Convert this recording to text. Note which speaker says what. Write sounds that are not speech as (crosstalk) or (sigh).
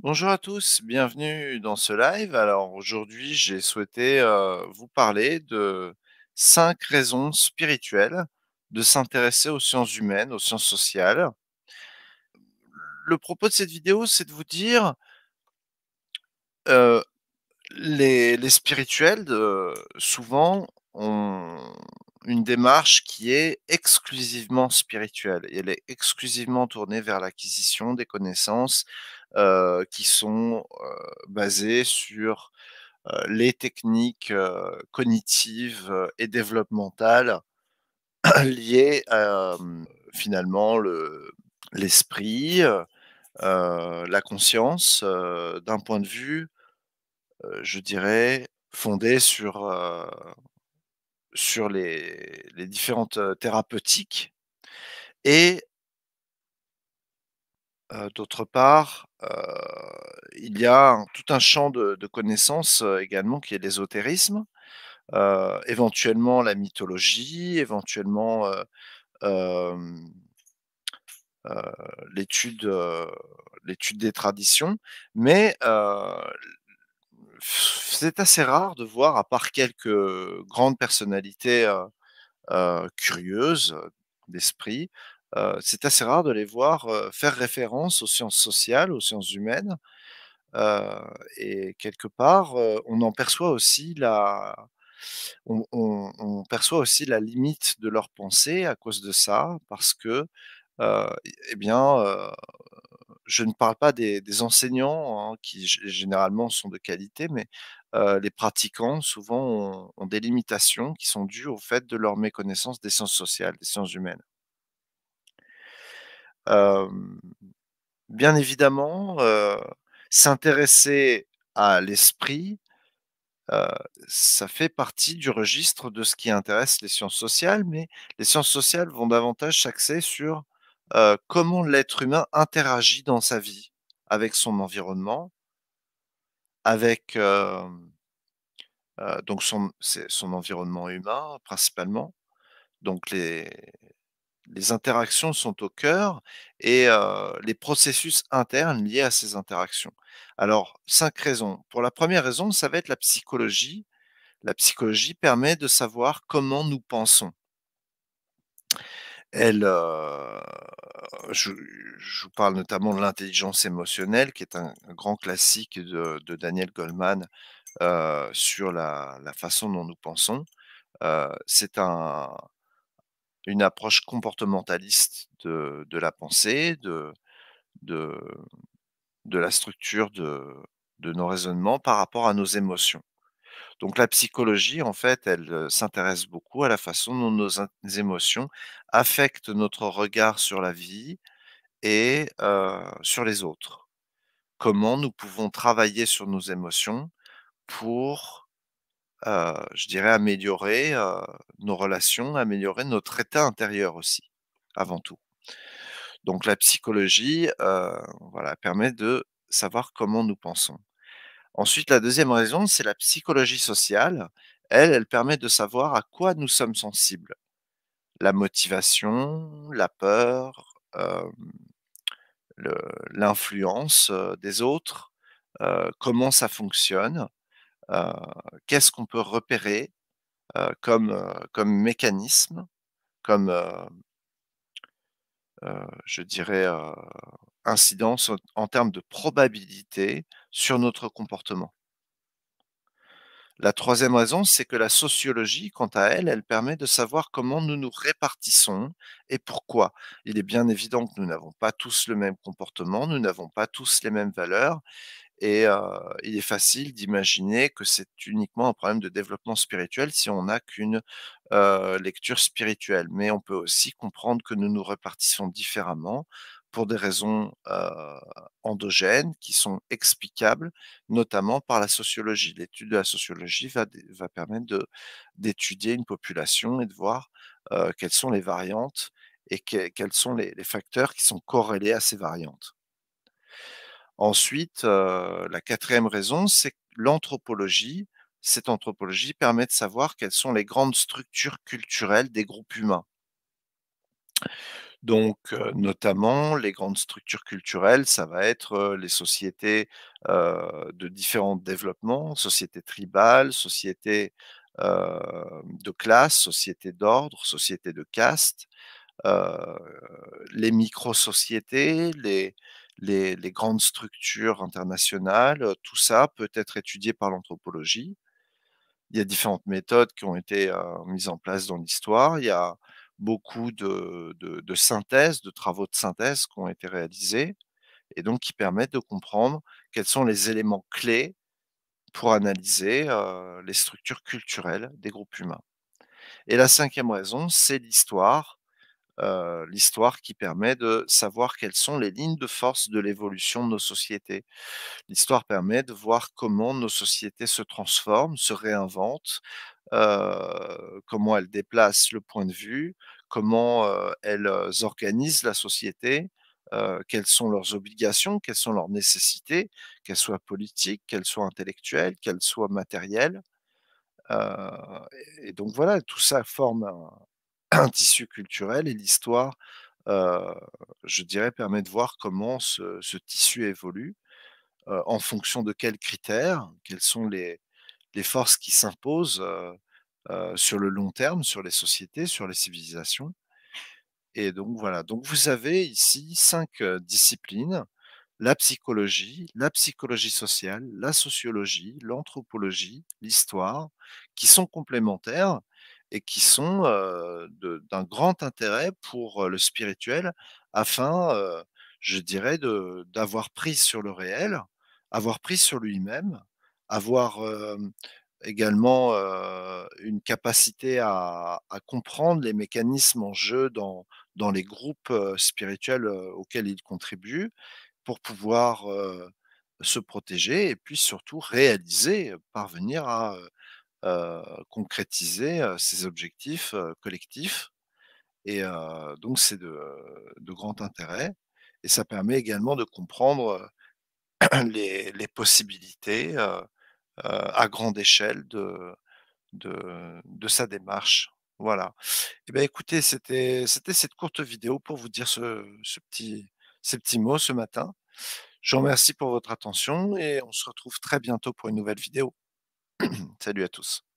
Speaker 1: Bonjour à tous, bienvenue dans ce live. Alors aujourd'hui, j'ai souhaité euh, vous parler de cinq raisons spirituelles de s'intéresser aux sciences humaines, aux sciences sociales. Le propos de cette vidéo, c'est de vous dire euh, les, les, spirituels, souvent, on, une démarche qui est exclusivement spirituelle. elle est exclusivement tournée vers l'acquisition des connaissances euh, qui sont euh, basées sur euh, les techniques cognitives et développementales (clears throat) liées à, finalement l'esprit, la conscience, d'un point de vue, je dirais, fondé sur sur les, différentes thérapeutiques et d'autre part, il y a tout un champ de, connaissances également qui est l'ésotérisme, éventuellement la mythologie, éventuellement l'étude des traditions, mais c'est assez rare de voir, à part quelques grandes personnalités curieuses d'esprit, c'est assez rare de les voir faire référence aux sciences sociales, aux sciences humaines. et quelque part, on en perçoit aussi la, on, perçoit aussi la limite de leur pensée à cause de ça, parce que, eh bien, euh, je ne parle pas des, enseignants, hein, qui généralement sont de qualité, mais euh, les pratiquants souvent ont, des limitations qui sont dues au fait de leur méconnaissance des sciences sociales, des sciences humaines. bien évidemment, euh, s'intéresser à l'esprit, euh, ça fait partie du registre de ce qui intéresse les sciences sociales, mais les sciences sociales vont davantage s'axer sur euh, comment l'être humain interagit dans sa vie avec son environnement, avec euh, euh, donc son, environnement humain principalement. Donc les, les interactions sont au cœur et les processus internes liés à ces interactions. Alors, cinq raisons. Pour la première raison, ça va être la psychologie. La psychologie permet de savoir comment nous pensons. Elle, je, vous parle notamment de l'intelligence émotionnelle, qui est un, grand classique de, Daniel Goldman sur la, façon dont nous pensons. c'est une approche comportementaliste de, la pensée, de, la structure de, de nos raisonnements par rapport à nos émotions. Donc la psychologie, en fait, elle euh, s'intéresse beaucoup à la façon dont nos émotions affectent notre regard sur la vie et euh, sur les autres. Comment nous pouvons travailler sur nos émotions pour, euh, je dirais, améliorer nos relations, améliorer notre état intérieur aussi, avant tout. Donc la psychologie voilà, permet de savoir comment nous pensons. Ensuite, la deuxième raison, c'est la psychologie sociale. Elle, elle permet de savoir à quoi nous sommes sensibles. La motivation, la peur, euh, l'influence euh, des autres, euh, comment ça fonctionne, qu'est-ce qu'on peut repérer comme, comme mécanisme, comme, je dirais, incidence en termes de probabilité sur notre comportement. La troisième raison, c'est que la sociologie, quant à elle, elle permet de savoir comment nous nous répartissons et pourquoi. Il est bien évident que nous n'avons pas tous le même comportement, nous n'avons pas tous les mêmes valeurs, et euh, il est facile d'imaginer que c'est uniquement un problème de développement spirituel si on n'a qu'une euh, lecture spirituelle. Mais on peut aussi comprendre que nous nous répartissons différemment pour des raisons endogènes qui sont explicables notamment par la sociologie. L'étude de la sociologie va, permettre d'étudier une population et de voir quelles sont les variantes et quels sont les, facteurs qui sont corrélés à ces variantes. Ensuite, la quatrième raison, c'est l'anthropologie. Cette anthropologie permet de savoir quelles sont les grandes structures culturelles des groupes humains. Donc, notamment, les grandes structures culturelles, ça va être les sociétés de différents développements, sociétés tribales, sociétés de classe, sociétés d'ordre, sociétés de caste, les micro-sociétés, les, les, grandes structures internationales, tout ça peut être étudié par l'anthropologie. Il y a différentes méthodes qui ont été mises en place dans l'histoire. Il y a beaucoup de, synthèses, de travaux de synthèse qui ont été réalisés et donc qui permettent de comprendre quels sont les éléments clés pour analyser euh, les structures culturelles des groupes humains. Et la cinquième raison, c'est l'histoire, euh, l'histoire qui permet de savoir quelles sont les lignes de force de l'évolution de nos sociétés. L'histoire permet de voir comment nos sociétés se transforment, se réinventent, euh, comment elles déplacent le point de vue, comment euh, elles euh, organisent la société, quelles sont leurs obligations, quelles sont leurs nécessités, qu'elles soient politiques, qu'elles soient intellectuelles, qu'elles soient matérielles. et, donc voilà, tout ça forme un, (clears throat) tissu culturel et l'histoire, je dirais, permet de voir comment ce tissu évolue, en fonction de quels critères, quels sont les, les forces qui s'imposent sur le long terme, sur les sociétés, sur les civilisations. Et donc voilà, donc vous avez ici cinq disciplines, la psychologie, la psychologie sociale, la sociologie, l'anthropologie, l'histoire, qui sont complémentaires et qui sont d'un grand intérêt pour le spirituel afin, je dirais, d'avoir prise sur le réel, avoir prise sur lui-même avoir également une capacité à, comprendre les mécanismes en jeu dans, dans les groupes spirituels auxquels ils contribuent pour pouvoir se protéger et puis surtout réaliser, parvenir à concrétiser ses objectifs collectifs. Et donc c'est de, de, grand intérêt. Et ça permet également de comprendre (clears throat) les, les possibilités, euh, à grande échelle de, de, sa démarche. Voilà. Eh bien, écoutez, c'était cette courte vidéo pour vous dire ce, ce petit, ces petits mots ce matin. Je vous remercie pour votre attention et on se retrouve très bientôt pour une nouvelle vidéo. (clears throat) Salut à tous.